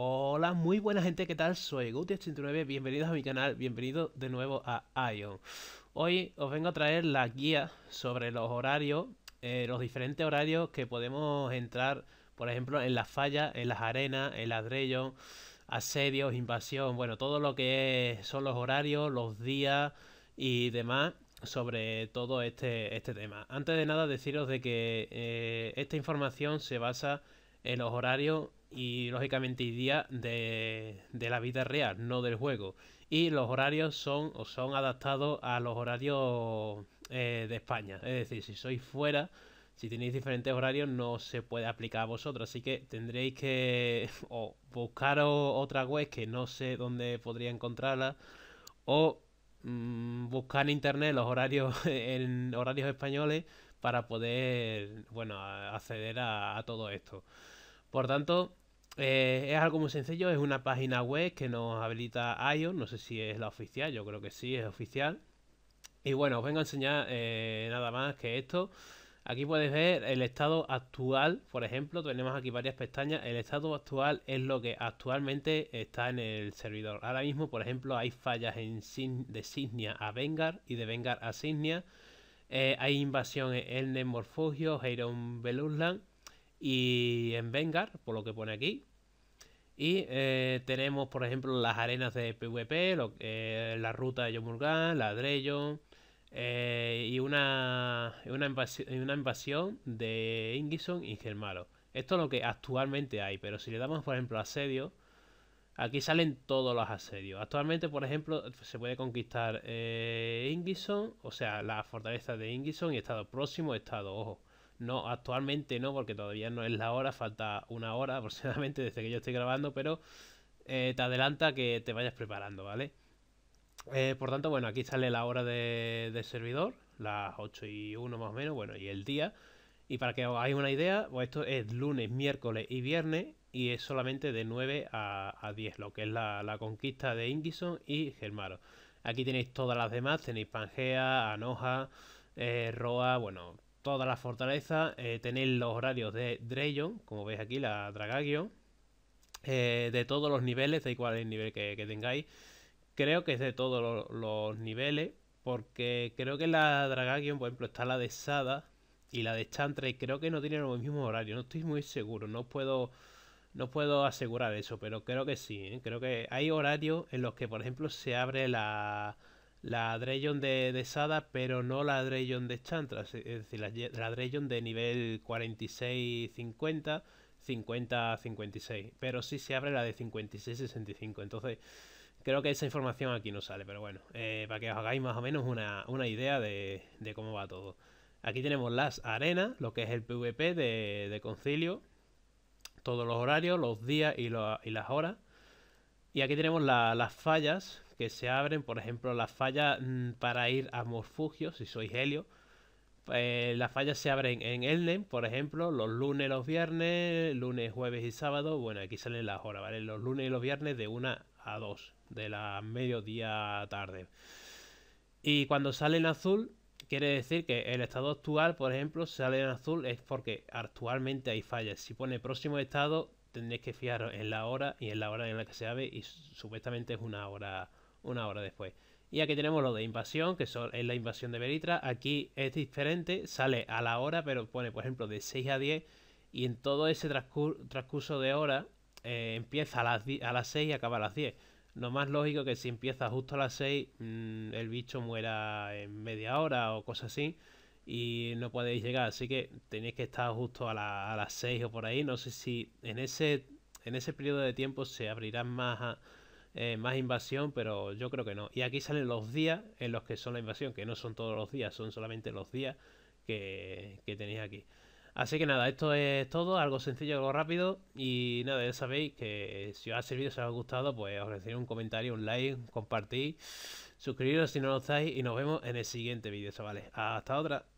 Hola, muy buena gente, ¿qué tal? Soy Guti89, bienvenidos a mi canal, bienvenidos de nuevo a Ion. Hoy os vengo a traer la guía sobre los horarios, eh, los diferentes horarios que podemos entrar, por ejemplo, en las fallas, en las arenas, en ladrillos, asedios, invasión, bueno, todo lo que son los horarios, los días y demás sobre todo este, este tema. Antes de nada deciros de que eh, esta información se basa en los horarios y lógicamente día de, la vida real, no del juego. Y los horarios son, son adaptados a los horarios eh, de España. Es decir, si sois fuera, si tenéis diferentes horarios, no se puede aplicar a vosotros. Así que tendréis que o otra web que no sé dónde podría encontrarla. O mm, buscar en internet los horarios en horarios españoles para poder bueno acceder a todo esto. Por tanto, eh, es algo muy sencillo, es una página web que nos habilita IOS, no sé si es la oficial, yo creo que sí, es oficial. Y bueno, os vengo a enseñar eh, nada más que esto. Aquí puedes ver el estado actual, por ejemplo, tenemos aquí varias pestañas. El estado actual es lo que actualmente está en el servidor. Ahora mismo, por ejemplo, hay fallas en de Signia a Vengar y de Vengar a Signia. Eh, hay invasión en el Morfogios, Heiron Belusland y en Vengar, por lo que pone aquí. Y eh, tenemos, por ejemplo, las arenas de PvP, eh, la ruta de Yomurgan, la Dreyon eh, y una, invasión, de Ingison y Germaro. Esto es lo que actualmente hay, pero si le damos, por ejemplo, asedio, aquí salen todos los asedios. Actualmente, por ejemplo, se puede conquistar Ingison, o sea, la fortaleza de Ingison y estado próximo, estado, ojo no actualmente no, porque todavía no es la hora, falta una hora aproximadamente desde que yo estoy grabando, pero eh, te adelanta que te vayas preparando, ¿vale? Eh, por tanto, bueno, aquí sale la hora de, servidor, las 8 y 1 más o menos, bueno, y el día. Y para que os hagáis una idea, pues esto es lunes, miércoles y viernes, y es solamente de 9 a, 10, lo que es la, conquista de Ingison y Germaro. Aquí tenéis todas las demás, tenéis Pangea, Anoja, eh, Roa, bueno, toda las fortalezas. Eh, tenéis los horarios de Dreyon como veis aquí, la Dragagion eh, de todos los niveles, da igual el nivel que, tengáis. Creo que es de todos los, niveles, porque creo que la Dragagion, por ejemplo, está la de Sada y la de Chantre, y creo que no tienen los mismos horarios. No estoy muy seguro, no puedo, no puedo asegurar eso, pero creo que sí. ¿eh? Creo que hay horarios en los que, por ejemplo, se abre la, la Dreyon de, Sada, pero no la Dreyon de chantra es decir, la, Dreyon de nivel 46-50, 50-56, pero sí se abre la de 56-65, entonces creo que esa información aquí no sale, pero bueno, eh, para que os hagáis más o menos una, idea de, cómo va todo. Aquí tenemos las arenas, lo que es el PvP de, concilio, todos los horarios, los días y, las horas. Y aquí tenemos las fallas, que se abren, por ejemplo, las fallas mm, para ir a Morfugio, si sois Helio. Eh, las fallas se abren en Elden, por ejemplo, los lunes, los viernes, lunes, jueves y sábado. Bueno, aquí salen las horas, ¿vale? Los lunes y los viernes de 1 a 2, de la mediodía tarde. Y cuando sale en azul, quiere decir que el estado actual, por ejemplo, sale en azul es porque actualmente hay fallas. Si pone próximo estado, tendréis que fijaros en la hora y en la hora en la que se abre y supuestamente es una hora una hora después. Y aquí tenemos lo de invasión, que es la invasión de Veritra. Aquí es diferente, sale a la hora, pero pone, por ejemplo, de 6 a 10. Y en todo ese transcurso de hora eh, empieza a las, a las 6 y acaba a las 10. Lo más lógico es que si empieza justo a las 6, mm, el bicho muera en media hora o cosas así. Y no podéis llegar. Así que tenéis que estar justo a, a las 6 o por ahí. No sé si en ese, en ese periodo de tiempo se abrirán más... Eh, más invasión, pero yo creo que no. Y aquí salen los días en los que son la invasión, que no son todos los días, son solamente los días que, tenéis aquí. Así que nada, esto es todo, algo sencillo, algo rápido. Y nada, ya sabéis que si os ha servido, si os ha gustado, pues os un comentario, un like, compartir, suscribiros si no lo estáis y nos vemos en el siguiente vídeo, chavales. Hasta otra.